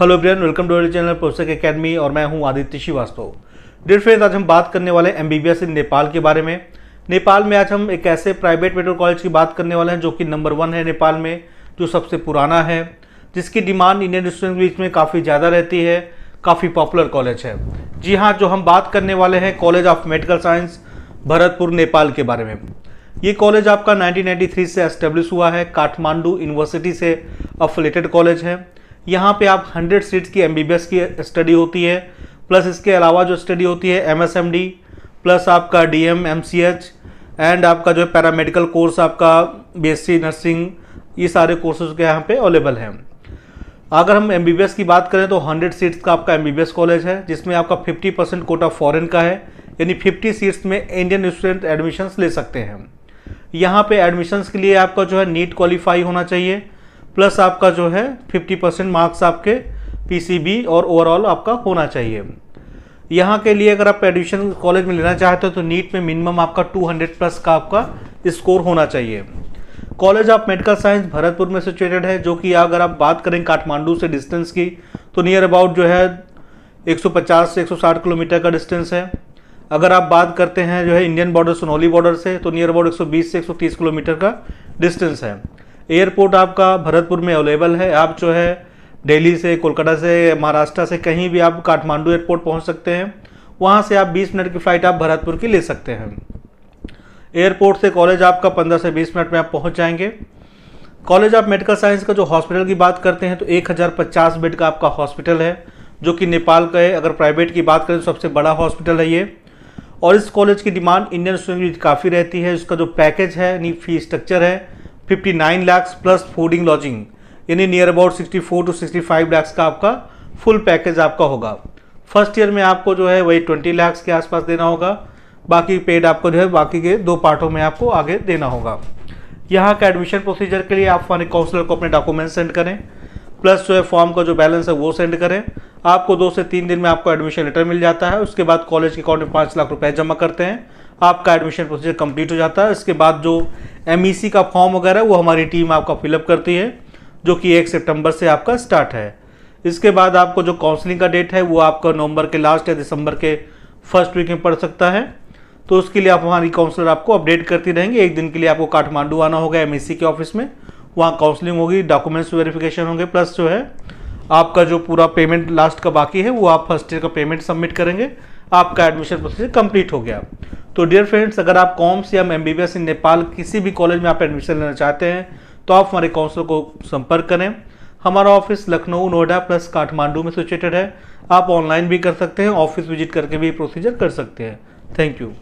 hello everyone welcome to channel प्रोसेक academy और मैं हूं आदित्य श्रीवास्तव डियर फ्रेंड्स आज हम बात करने वाले एम इन नेपाल के बारे में नेपाल में आज हम एक ऐसे प्राइवेट मेडिकल कॉलेज की बात करने वाले हैं जो कि नंबर वन है नेपाल में जो सबसे पुराना है जिसकी डिमांड इंडियन स्टूडेंट बीच में काफ़ी ज़्यादा रहती है काफ़ी पॉपुलर कॉलेज है जी हाँ जो हम बात करने वाले हैं college of medical science Bharatpur Nepal के बारे में ये कॉलेज आपका 1993 से एस्टेब्लिश हुआ है काठमांडू यूनिवर्सिटी से अफिलेटेड कॉलेज है यहाँ पे आप 100 सीट्स की एमबीबीएस की स्टडी होती है प्लस इसके अलावा जो स्टडी होती है एमएसएमडी प्लस आपका डीएम एमसीएच एंड आपका जो है पैरामेडिकल कोर्स आपका बीएससी नर्सिंग ये सारे कोर्सेज के यहाँ पे अवेलेबल हैं अगर हम एम की बात करें तो 100 सीट्स का आपका एम कॉलेज है जिसमें आपका 50 परसेंट कोटा फॉरेन का है यानी फिफ्टी सीट्स में इंडियन स्टूडेंट एडमिशन्स ले सकते हैं यहाँ पे एडमिशन्स के लिए आपका जो है नीट क्वालिफाई होना चाहिए प्लस आपका जो है 50 परसेंट मार्क्स आपके पीसीबी और ओवरऑल आपका होना चाहिए यहाँ के लिए अगर आप एडमिशन कॉलेज में लेना चाहते हो तो नीट में मिनिमम आपका 200 प्लस का आपका स्कोर होना चाहिए college of medical science Bharatpur में सिचुएटेड है जो कि अगर आप बात करें काठमांडू से डिस्टेंस की तो नियर अबाउट जो है 150 से 160 किलोमीटर का डिस्टेंस है अगर आप बात करते हैं जो है इंडियन बॉर्डर सोनौली बॉर्डर से तो नियर अबाउट 120 से 130 किलोमीटर का डिस्टेंस है एयरपोर्ट आपका भरतपुर में अवेलेबल है आप जो है दिल्ली से कोलकाता से महाराष्ट्र से कहीं भी आप काठमांडू एयरपोर्ट पहुंच सकते हैं वहां से आप 20 मिनट की फ़्लाइट आप भरतपुर की ले सकते हैं एयरपोर्ट से कॉलेज आपका 15 से 20 मिनट में आप पहुंच जाएंगे कॉलेज ऑफ मेडिकल साइंस का जो हॉस्पिटल की बात करते हैं तो एक बेड का आपका हॉस्पिटल है जो कि नेपाल का है अगर प्राइवेट की बात करें तो सबसे बड़ा हॉस्पिटल है ये और इस कॉलेज की डिमांड इंडियन स्टूडेंट काफ़ी रहती है इसका जो पैकेज है यानी फी स्ट्रक्चर है fifty nine lakhs plus fooding lodging यानी near about sixty four to sixty five lakhs का आपका फुल पैकेज आपका होगा फर्स्ट ईयर में आपको जो है वही ट्वेंटी लैक्स के आसपास देना होगा बाकी पेड आपको जो है बाकी के दो पार्टों में आपको आगे देना होगा यहाँ का एडमिशन प्रोसीजर के लिए आप फॉरन काउंसलर को अपने डॉक्यूमेंट सेंड करें प्लस जो है फॉर्म का जो बैलेंस है वो सेंड करें आपको दो से तीन दिन में आपको एडमिशन लेटर मिल जाता है उसके बाद कॉलेज के अकाउंट में पाँच लाख रुपए जमा करते हैं आपका एडमिशन प्रोसीजर कंप्लीट हो जाता है इसके बाद जो एम e का फॉर्म वगैरह वो हमारी टीम आपका फिलअप करती है जो कि एक सितंबर से आपका स्टार्ट है इसके बाद आपको जो काउंसलिंग का डेट है वो आपका नवंबर के लास्ट या दिसंबर के फर्स्ट वीक में पड़ सकता है तो उसके लिए आप हमारी काउंसलर आपको अपडेट करती रहेंगे एक दिन के लिए आपको काठमांडू आना होगा एम e के ऑफिस में वहाँ काउंसलिंग होगी डॉक्यूमेंट्स वेरिफिकेशन होंगे प्लस जो है आपका जो पूरा पेमेंट लास्ट का बाकी है वो आप फर्स्ट ईयर का पेमेंट सबमिट करेंगे आपका एडमिशन प्रोसेस कंप्लीट हो गया तो डियर फ्रेंड्स अगर आप कॉम्स या एम बी इन नेपाल किसी भी कॉलेज में आप एडमिशन लेना चाहते हैं तो आप हमारे काउंसलर को संपर्क करें हमारा ऑफिस लखनऊ नोएडा प्लस काठमांडू में सिचुएटेड है आप ऑनलाइन भी कर सकते हैं ऑफिस विजिट करके भी प्रोसीजर कर सकते हैं थैंक यू